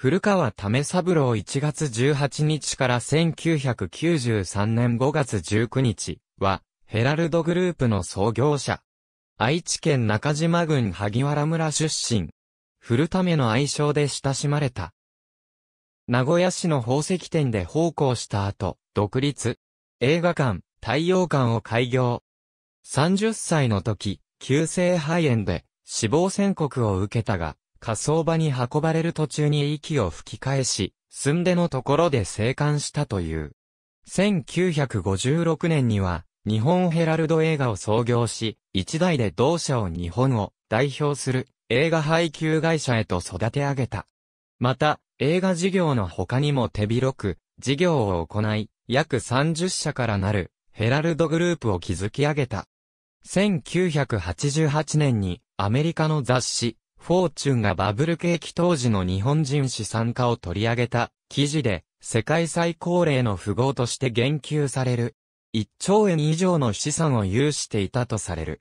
古川為三郎1月18日から1993年5月19日は、ヘラルドグループの創業者。愛知県中島郡萩原村出身。古為の愛称で親しまれた。名古屋市の宝石店で奉公した後、独立。映画館、太陽館を開業。30歳の時、急性肺炎で死亡宣告を受けたが、火葬場に運ばれる途中に息を吹き返し、寸出のところで生還したという。1956年には、日本ヘラルド映画を創業し、一代で同社を日本を代表する映画配給会社へと育て上げた。また、映画事業の他にも手広く、事業を行い、約30社からなるヘラルドグループを築き上げた。1988年にアメリカの雑誌フォーチュンがバブル景気当時の日本人資産家を取り上げた記事で、世界最高齢の富豪として言及される。1兆円以上の資産を有していたとされる。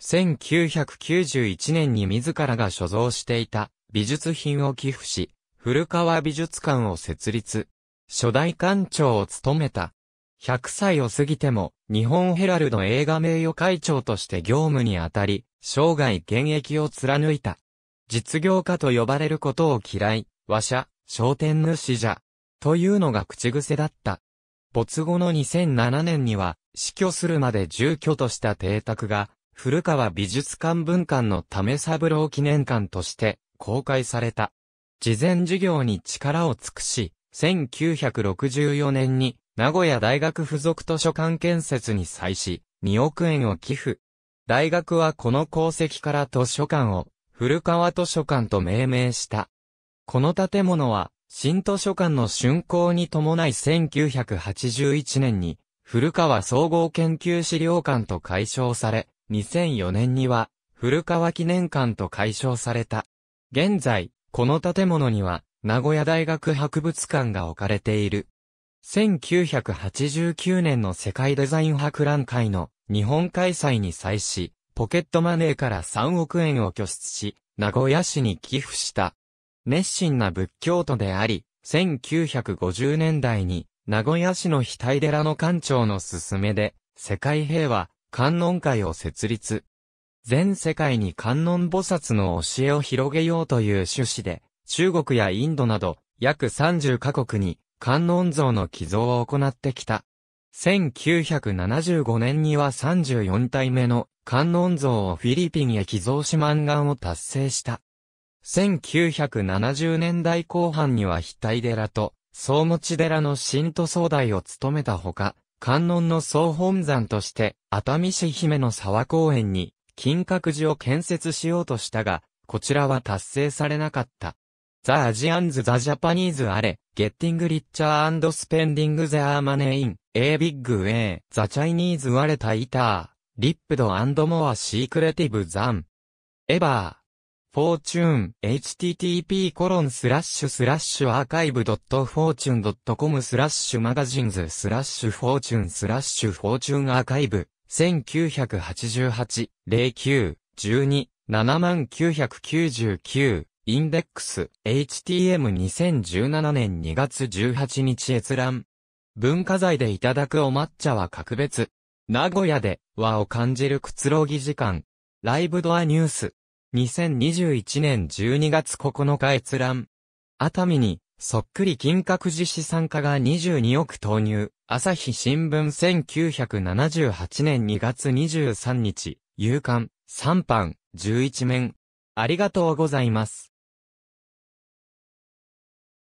1991年に自らが所蔵していた美術品を寄付し、古川美術館を設立。初代館長を務めた。100歳を過ぎても、日本ヘラルド映画名誉会長として業務にあたり、生涯現役を貫いた。実業家と呼ばれることを嫌い、和社、商店主じゃ、というのが口癖だった。没後の2007年には、死去するまで住居とした邸宅が、古川美術館文館の為三郎記念館として公開された。事前授業に力を尽くし、1964年に名古屋大学附属図書館建設に際し、2億円を寄付。大学はこの功績から図書館を古川図書館と命名した。この建物は、新図書館の竣工に伴い1981年に、古川総合研究資料館と改称され、2004年には、古川記念館と改称された。現在、この建物には、名古屋大学博物館が置かれている。1989年の世界デザイン博覧会の日本開催に際し、ポケットマネーから3億円を拠出し、名古屋市に寄付した。熱心な仏教徒であり、1950年代に、名古屋市の額寺の館長の勧めで、世界平和、観音会を設立。全世界に観音菩薩の教えを広げようという趣旨で、中国やインドなど、約30カ国に、観音像の寄贈を行ってきた。1975年には34体目の観音像をフィリピンへ寄贈し満願を達成した。1970年代後半には額寺と総持寺の新都総代を務めたほか、観音の総本山として熱海市姫の沢公園に金閣寺を建設しようとしたが、こちらは達成されなかった。ザ・アジアンズ・ザ・ジャパニーズ・アレ、ゲッティング・リッチャー・スペンディング・ゼアー・マネイン、エー・ビッグ・ウェイ、ザ・チャイニーズ・アレ・タイター。リップドモアシークレティブザン。エバー。フォーチューン、http コロンスラッシュスラッシュアーカイブドットフォーチュンドットコムスラッシュマガジンズスラッシュフォーチュンスラッシュフォーチュンアーカイブ1988、09、12、7999、インデックス、HTM2017 年2月18日閲覧。文化財でいただくお抹茶は格別。名古屋で和を感じるくつろぎ時間。ライブドアニュース。2021年12月9日閲覧。熱海に、そっくり金閣寺資産家が22億投入。朝日新聞1978年2月23日。夕刊、3版、11面。ありがとうございます。